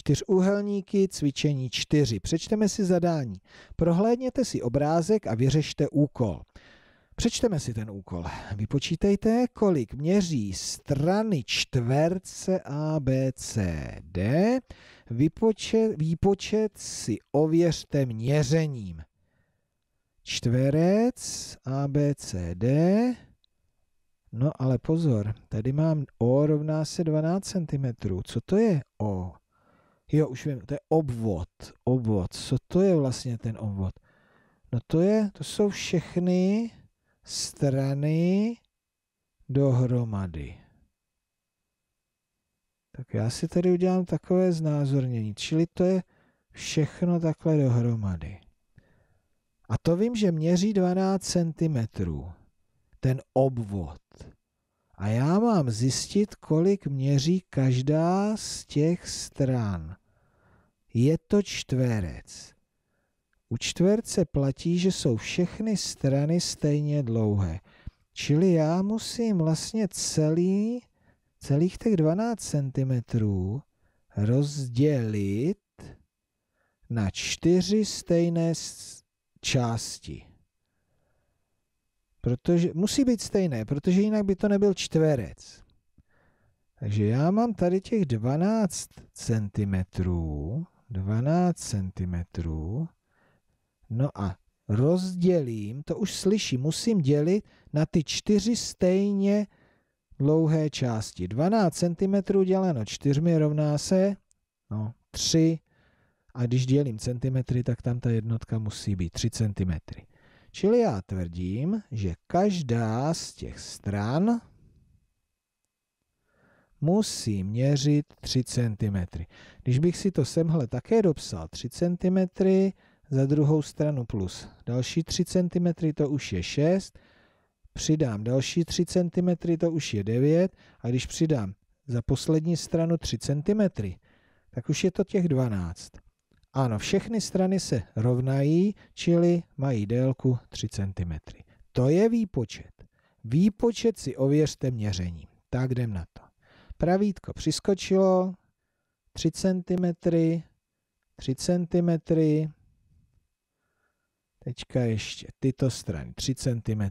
Čtyřúhelníky, cvičení 4. Přečteme si zadání. Prohlédněte si obrázek a vyřešte úkol. Přečteme si ten úkol. Vypočítejte, kolik měří strany čtverce ABCD. Vypočet, výpočet si ověřte měřením. Čtverec ABCD. No ale pozor, tady mám O rovná se 12 cm. Co to je O? Jo, už vím, to je obvod. Obvod. Co to je vlastně ten obvod? No to je, to jsou všechny strany dohromady. Tak já si tady udělám takové znázornění, čili to je všechno takhle dohromady. A to vím, že měří 12 cm, ten obvod. A já mám zjistit, kolik měří každá z těch stran je to čtverec. U čtverce platí, že jsou všechny strany stejně dlouhé. Čili já musím vlastně celý, celých těch 12 cm rozdělit na čtyři stejné části. Protože, musí být stejné, protože jinak by to nebyl čtverec. Takže já mám tady těch 12 cm 12 cm. No a rozdělím, to už slyším, musím dělit na ty čtyři stejně dlouhé části. 12 cm děleno čtyřmi rovná se no, 3 a když dělím centimetry, tak tam ta jednotka musí být 3 cm. Čili já tvrdím, že každá z těch stran musí měřit 3 cm. Když bych si to semhle také dopsal, 3 cm za druhou stranu plus další 3 cm, to už je 6, přidám další 3 cm, to už je 9, a když přidám za poslední stranu 3 cm, tak už je to těch 12. Ano, všechny strany se rovnají, čili mají délku 3 cm. To je výpočet. Výpočet si ověřte měřením. Tak jdem na to pravítko přiskočilo, 3 cm, 3 cm, teďka ještě tyto strany, 3 cm,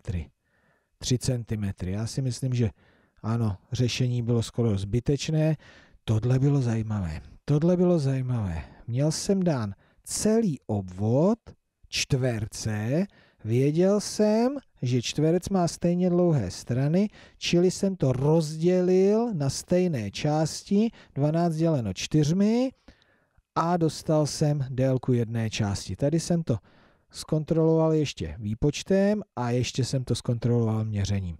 3 cm. Já si myslím, že ano, řešení bylo skoro zbytečné, tohle bylo zajímavé, tohle bylo zajímavé. Měl jsem dán celý obvod čtverce, Věděl jsem, že čtverec má stejně dlouhé strany, čili jsem to rozdělil na stejné části, 12 děleno čtyřmi a dostal jsem délku jedné části. Tady jsem to zkontroloval ještě výpočtem a ještě jsem to zkontroloval měřením.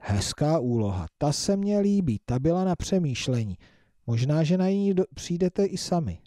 Hezká úloha, ta se mně líbí, ta byla na přemýšlení. Možná, že na ní přijdete i sami.